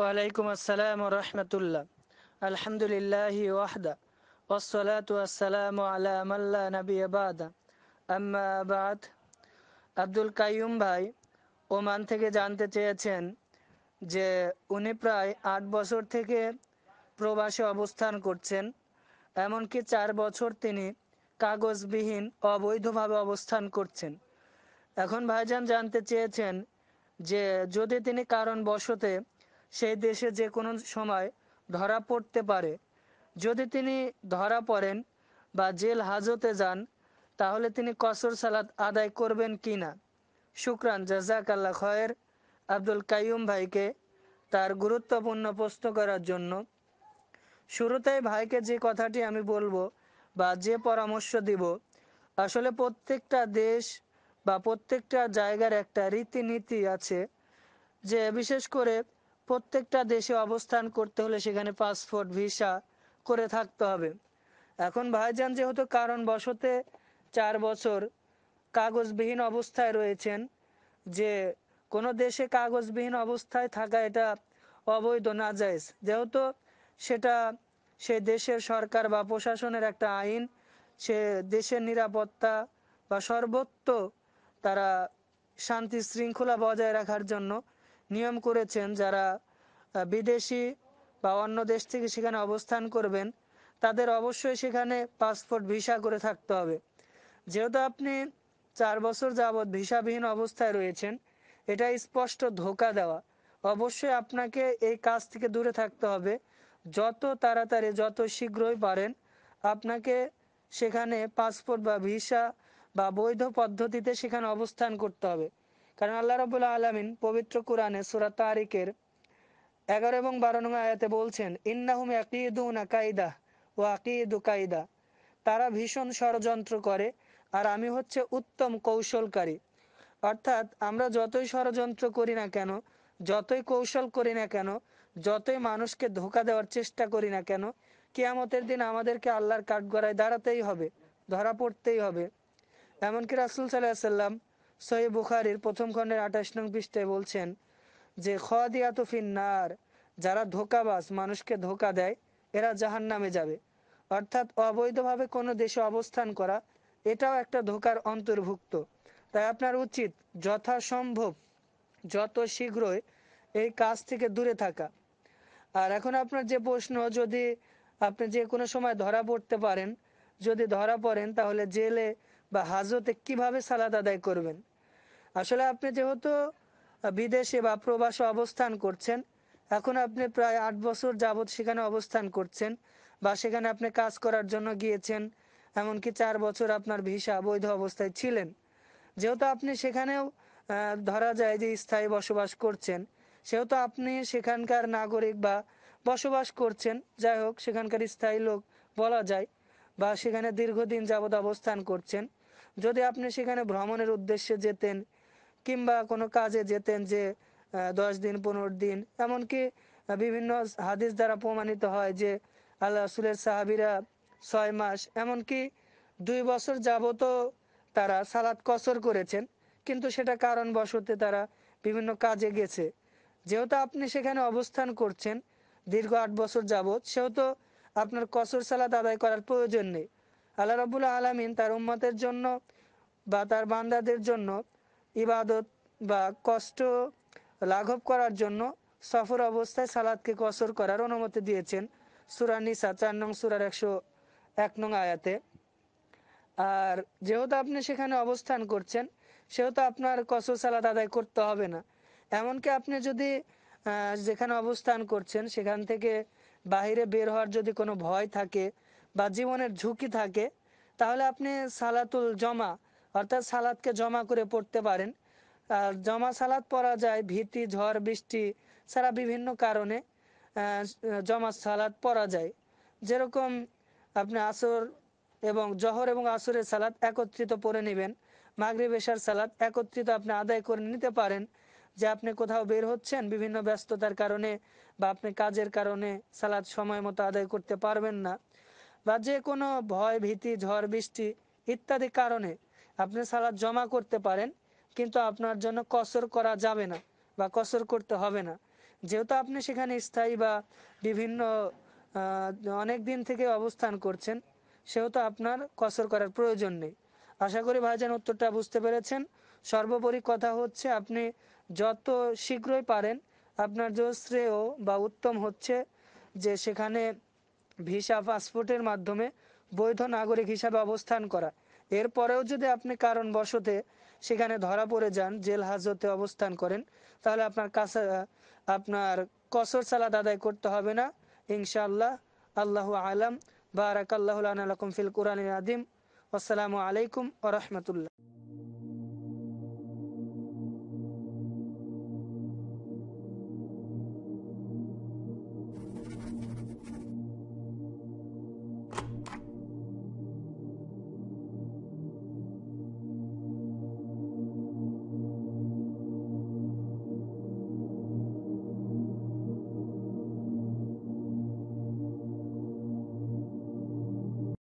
ওয়ালাইকুম আসসালাম রহমতুল্লাহ আলহামদুলিল্লাহ ওয়াহদা والصلاة والسلام على من لا نبي بعد أما بعد আব্দুল কাইয়ুম ভাই ওমান থেকে জানতে চেয়েছেন যে উনি প্রায় আট বছর থেকে প্রবাসে অবস্থান করছেন এমনকি চার বছর তিনি কাগজবিহীন অবৈধভাবে অবস্থান করছেন এখন ভাইজান জানতে চেয়েছেন যে যদি তিনি কারণবশতে সেই দেশে যে কোনো সময় ধরা পড়তে পারে যদি তিনি ধরা পড়েন বা জেল হাজতে যান তাহলে তিনি কসর সালাত আদায় করবেন কি না শুক্রান আল্লাহ খয়ের আব্দুল কাইম ভাইকে তার গুরুত্বপূর্ণ প্রস্ত করার জন্য শুরুতেই ভাইকে যে কথাটি আমি বলবো বা যে পরামর্শ দিব আসলে প্রত্যেকটা দেশ বা প্রত্যেকটা জায়গার একটা রীতিনীতি আছে যে বিশেষ করে প্রত্যেকটা দেশে অবস্থান করতে হলে সেখানে পাসপোর্ট ভিসা করে থাকতে হবে এখন ভাইজান যেহেতু কারণ বসতে চার বছর কাগজবিহীন অবস্থায় রয়েছেন যে কোনো দেশে কাগজবিহীন অবস্থায় থাকা এটা অবৈধ না যায়জ যেহেতু সেটা সে দেশের সরকার বা প্রশাসনের একটা আইন সে দেশের নিরাপত্তা বা সর্বত্র তারা শান্তি শৃঙ্খলা বজায় রাখার জন্য নিয়ম করেছেন যারা বিদেশি বা অন্য দেশ থেকে সেখানে অবস্থান করবেন তাদের অবশ্যই সেখানে পাসপোর্ট ভিসা করে থাকতে হবে যেহেতু আপনি চার বছর যাবৎ ভিসাবিহীন অবস্থায় রয়েছেন এটা স্পষ্ট ধোকা দেওয়া অবশ্যই আপনাকে এই কাজ থেকে দূরে থাকতে হবে যত তাড়াতাড়ি যত শীঘ্রই পারেন আপনাকে সেখানে পাসপোর্ট বা ভিসা বা বৈধ পদ্ধতিতে সেখানে অবস্থান করতে হবে কারণ আল্লাহ রবুল্লা আলমিন পবিত্র কোরআনে সুরা তারিকের এগারো এবং বারো নং আয়াতে বলছেন ইন্নাহুম আকিদুনা কাইদা ও আকিদু কাইদা তারা ভীষণ ষড়যন্ত্র করে আর আমি হচ্ছে উত্তম কৌশলকারী অর্থাৎ আমরা যতই ষড়যন্ত্র করি না কেন যতই কৌশল করি না কেন যতই মানুষকে ধোকা দেওয়ার চেষ্টা করি না কেন কিয়ামতের দিন আমাদেরকে আল্লাহর কাঠগড়ায় দাঁড়াতেই হবে ধরা পড়তেই হবে এমনকি রাসুল সাল্লাহ সাল্লাম সহি বুখারির প্রথম খণ্ডের আঠাশ নং পৃষ্ঠে বলছেন যে খদিয়া নার যারা ধোকাবাজ মানুষকে ধোকা দেয় এরা জাহান নামে যাবে অর্থাৎ অবৈধভাবে কোনো দেশে অবস্থান করা এটাও একটা ধোকার অন্তর্ভুক্ত তাই আপনার উচিত যথাসম্ভব যত শীঘ্রই এই কাজ থেকে দূরে থাকা আর এখন আপনার যে প্রশ্ন যদি আপনি যে কোনো সময় ধরা পড়তে পারেন যদি ধরা পড়েন তাহলে জেলে বা হাজতে কিভাবে সালাদ আদায় করবেন আসলে আপনি যেহেতু বিদেশে বা প্রবাসে অবস্থান করছেন এখন আপনি প্রায় আট বছর যাবৎ সেখানে অবস্থান করছেন বা সেখানে আপনি কাজ করার জন্য গিয়েছেন এমনকি চার বছর আপনার ভিসা বৈধ অবস্থায় ছিলেন যেহেতু আপনি সেখানেও ধরা যায় যে স্থায়ী বসবাস করছেন সেহেতু আপনি সেখানকার নাগরিক বা বসবাস করছেন যাই হোক সেখানকার স্থায়ী লোক বলা যায় বা সেখানে দীর্ঘদিন যাবৎ অবস্থান করছেন যদি আপনি সেখানে ভ্রমণের উদ্দেশ্যে যেতেন কিংবা কোনো কাজে যেতেন যে দশ দিন পনেরো দিন এমনকি বিভিন্ন হাদিস দ্বারা প্রমাণিত হয় যে আল্লাহ রসুলের সাহাবিরা ছয় মাস এমনকি দুই বছর যাবতও তারা সালাত কসর করেছেন কিন্তু সেটা কারণবশতে তারা বিভিন্ন কাজে গেছে যেহেতু আপনি সেখানে অবস্থান করছেন দীর্ঘ আট বছর যাবৎ সেহেতু আপনার কসর সালাত আদায় করার প্রয়োজন নেই আল্লাহ রবুল্লা আলমিন তার উম্মতের জন্য বা তার বান্দাদের জন্য ইবাদত বা কষ্ট লাঘব করার জন্য সফর অবস্থায় সালাদকে কসর করার অনুমতি দিয়েছেন নিসা চার নং সুরার একশো এক নং আয়াতে আর যেহেতু আপনি সেখানে অবস্থান করছেন সেহেতু আপনার কসর সালাদ আদায় করতে হবে না এমনকি আপনি যদি যেখানে অবস্থান করছেন সেখান থেকে বাহিরে বের হওয়ার যদি কোনো ভয় থাকে বা জীবনের ঝুঁকি থাকে তাহলে আপনি সালাতুল জমা অর্থাৎ সালাদকে জমা করে পড়তে পারেন আর জমা সালাদ পড়া যায় ভীতি ঝড় বৃষ্টি ছাড়া বিভিন্ন কারণে জমা সালাদ পড়া যায় যেরকম আপনি আসর এবং জহর এবং আসরের সালাদ একত্রিত পড়ে নেবেন মাগরিবেশার সালাদ একত্রিত আপনি আদায় করে নিতে পারেন যে আপনি কোথাও বের হচ্ছেন বিভিন্ন ব্যস্ততার কারণে বা আপনি কাজের কারণে সালাদ সময় মতো আদায় করতে পারবেন না বা যে কোনো ভয় ভীতি ঝড় বৃষ্টি ইত্যাদি কারণে আপনি সালাদ জমা করতে পারেন কিন্তু আপনার জন্য কসর করা যাবে না বা কসর করতে হবে না যেহেতু আপনি সেখানে স্থায়ী বা বিভিন্ন অনেক দিন থেকে অবস্থান করছেন সেহেতু আপনার কসর করার প্রয়োজন নেই আশা করি ভাইজান উত্তরটা বুঝতে পেরেছেন সর্বোপরি কথা হচ্ছে আপনি যত শীঘ্রই পারেন আপনার যে শ্রেয় বা উত্তম হচ্ছে যে সেখানে ভিসা পাসপোর্টের মাধ্যমে বৈধ নাগরিক হিসাবে অবস্থান করা এরপরেও যদি আপনি কারণ বসতে সেখানে ধরা পড়ে যান জেল হাজতে অবস্থান করেন তাহলে আপনার কাছে আপনার কসর সালাদ আদায় করতে হবে না ইনশাআল্লাহ আল্লাহ আলম বারাক আল্লাহ ফিল কোরআন আদিম আসসালামু আলাইকুম ও রহমতুল্লাহ